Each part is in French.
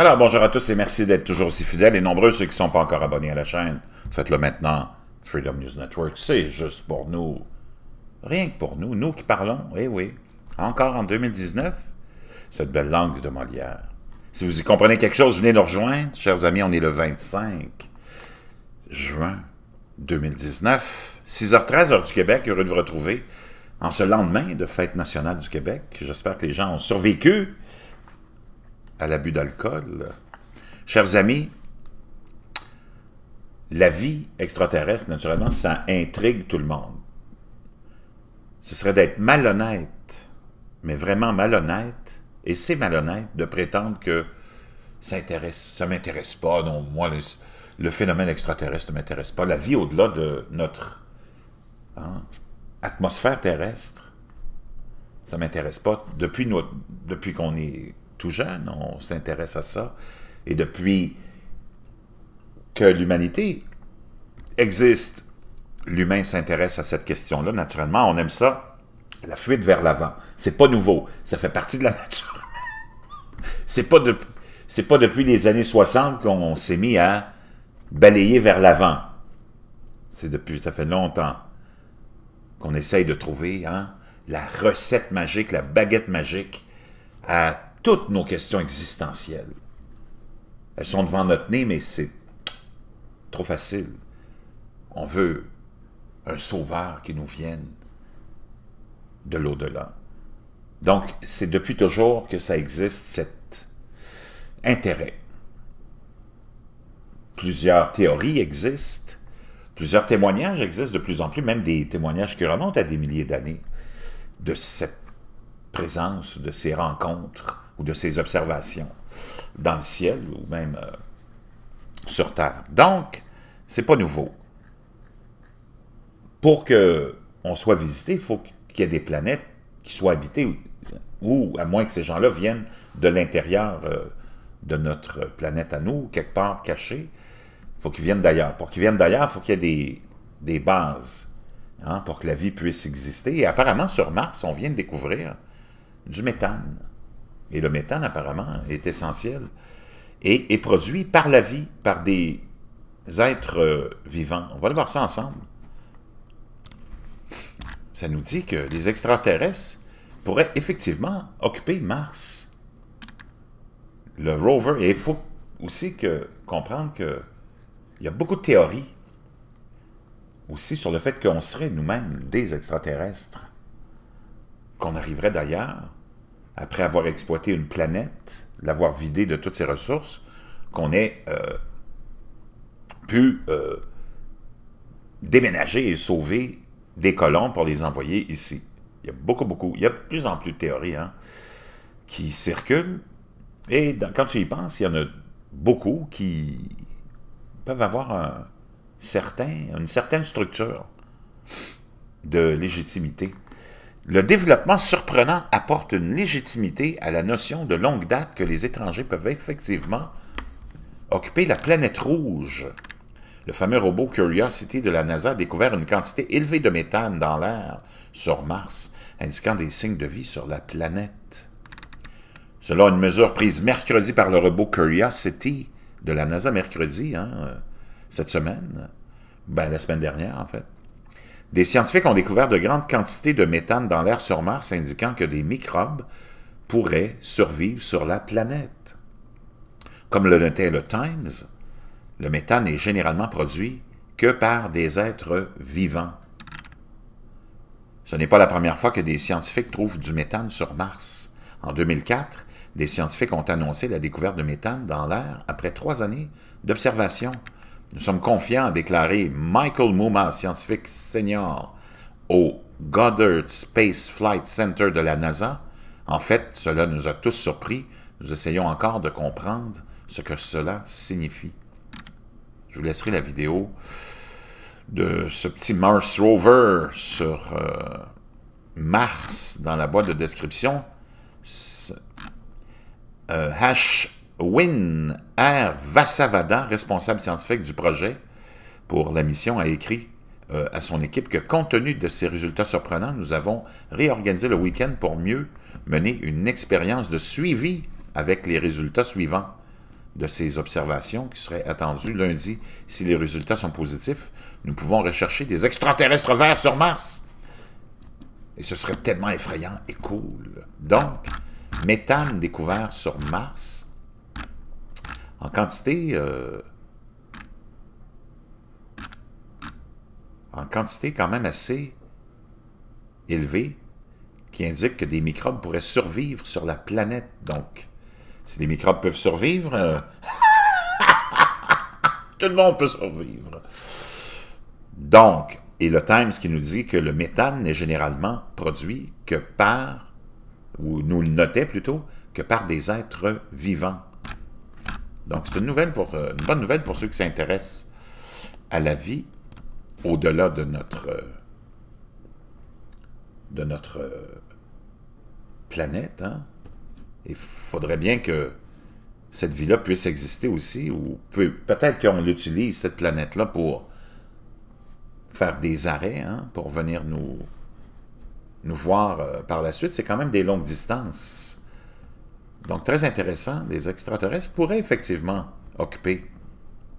Alors, bonjour à tous et merci d'être toujours aussi fidèles et nombreux ceux qui ne sont pas encore abonnés à la chaîne. Faites-le maintenant. Freedom News Network, c'est juste pour nous. Rien que pour nous, nous qui parlons, eh oui, encore en 2019, cette belle langue de Molière. Si vous y comprenez quelque chose, venez nous rejoindre. Chers amis, on est le 25 juin 2019, 6h13 heure du Québec. Heureux de vous retrouver en ce lendemain de fête nationale du Québec. J'espère que les gens ont survécu à l'abus d'alcool. Chers amis, la vie extraterrestre, naturellement, ça intrigue tout le monde. Ce serait d'être malhonnête, mais vraiment malhonnête, et c'est malhonnête de prétendre que ça ne m'intéresse pas, non, moi, le, phénomène extraterrestre ne m'intéresse pas. La vie au-delà de notre hein, atmosphère terrestre, ça ne m'intéresse pas depuis, depuis qu'on est tout jeune, on s'intéresse à ça. Et depuis que l'humanité existe, l'humain s'intéresse à cette question-là. Naturellement, on aime ça. La fuite vers l'avant, c'est pas nouveau. Ça fait partie de la nature. c'est pas c'est pas depuis les années 60 qu'on s'est mis à balayer vers l'avant. C'est depuis, ça fait longtemps qu'on essaye de trouver hein, la recette magique, la baguette magique à toutes nos questions existentielles. Elles sont devant notre nez, mais c'est trop facile. On veut un sauveur qui nous vienne de l'au-delà. Donc, c'est depuis toujours que ça existe, cet intérêt. Plusieurs théories existent, plusieurs témoignages existent de plus en plus, même des témoignages qui remontent à des milliers d'années, de cette présence, de ces rencontres ou de ses observations dans le ciel ou même euh, sur Terre. Donc, c'est pas nouveau. Pour qu'on soit visité, il faut qu'il y ait des planètes qui soient habitées, ou, à moins que ces gens-là viennent de l'intérieur euh, de notre planète à nous, quelque part cachée. Il faut qu'ils viennent d'ailleurs. Pour qu'ils viennent d'ailleurs, il faut qu'il y ait des, bases hein, pour que la vie puisse exister. Et apparemment, sur Mars, on vient de découvrir du méthane. Et le méthane, apparemment, est essentiel et est produit par la vie, par des êtres euh, vivants. On va le voir ça ensemble. Ça nous dit que les extraterrestres pourraient effectivement occuper Mars. Le rover, et il faut aussi que, comprendre qu'il y a beaucoup de théories aussi sur le fait qu'on serait nous-mêmes des extraterrestres, qu'on arriverait d'ailleurs, après avoir exploité une planète, l'avoir vidée de toutes ses ressources, qu'on ait euh, pu euh, déménager et sauver des colons pour les envoyer ici. Il y a beaucoup, beaucoup, il y a de plus en plus de théories hein, qui circulent. Et quand tu y penses, il y en a beaucoup qui peuvent avoir un certain, une certaine structure de légitimité. Le développement surprenant apporte une légitimité à la notion de longue date que les étrangers peuvent effectivement occuper la planète rouge. Le fameux robot Curiosity de la NASA a découvert une quantité élevée de méthane dans l'air sur Mars, indiquant des signes de vie sur la planète. Selon une mesure prise mercredi par le robot Curiosity de la NASA mercredi, hein, euh, cette semaine, ben, la semaine dernière en fait, des scientifiques ont découvert de grandes quantités de méthane dans l'air sur Mars, indiquant que des microbes pourraient survivre sur la planète. Comme le notait le Times, le méthane est généralement produit que par des êtres vivants. Ce n'est pas la première fois que des scientifiques trouvent du méthane sur Mars. En 2004, des scientifiques ont annoncé la découverte de méthane dans l'air après trois années d'observation. Nous sommes confiants à déclarer Michael Mouma, scientifique senior au Goddard Space Flight Center de la NASA. En fait, cela nous a tous surpris. Nous essayons encore de comprendre ce que cela signifie. Je vous laisserai la vidéo de ce petit Mars Rover sur euh, Mars dans la boîte de description. Euh, Win R. Vassavada, responsable scientifique du projet pour la mission, a écrit euh, à son équipe que compte tenu de ces résultats surprenants, nous avons réorganisé le week-end pour mieux mener une expérience de suivi avec les résultats suivants de ces observations qui seraient attendues lundi. Si les résultats sont positifs, nous pouvons rechercher des extraterrestres verts sur Mars. Et ce serait tellement effrayant et cool. Donc, méthane découvert sur Mars, en quantité... Euh, en quantité quand même assez élevée, qui indique que des microbes pourraient survivre sur la planète. Donc, si des microbes peuvent survivre, euh, tout le monde peut survivre. Donc, et le Times qui nous dit que le méthane n'est généralement produit que par, ou nous le notait plutôt, que par des êtres vivants. Donc, c'est une, euh, une bonne nouvelle pour ceux qui s'intéressent à la vie au-delà de notre, euh, de notre euh, planète. Hein? Il faudrait bien que cette vie-là puisse exister aussi, ou peut-être qu'on utilise cette planète-là, pour faire des arrêts, hein, pour venir nous, nous voir par la suite. C'est quand même des longues distances. Donc, très intéressant, les extraterrestres pourraient effectivement occuper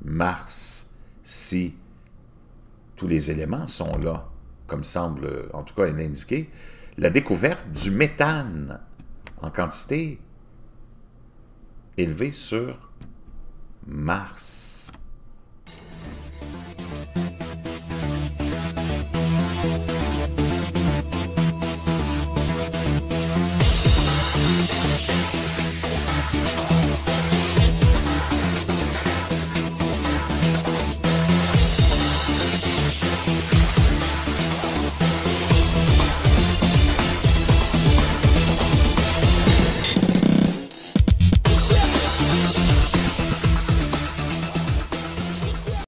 Mars si tous les éléments sont là, comme semble en tout cas indiqué, La découverte du méthane en quantité élevée sur Mars.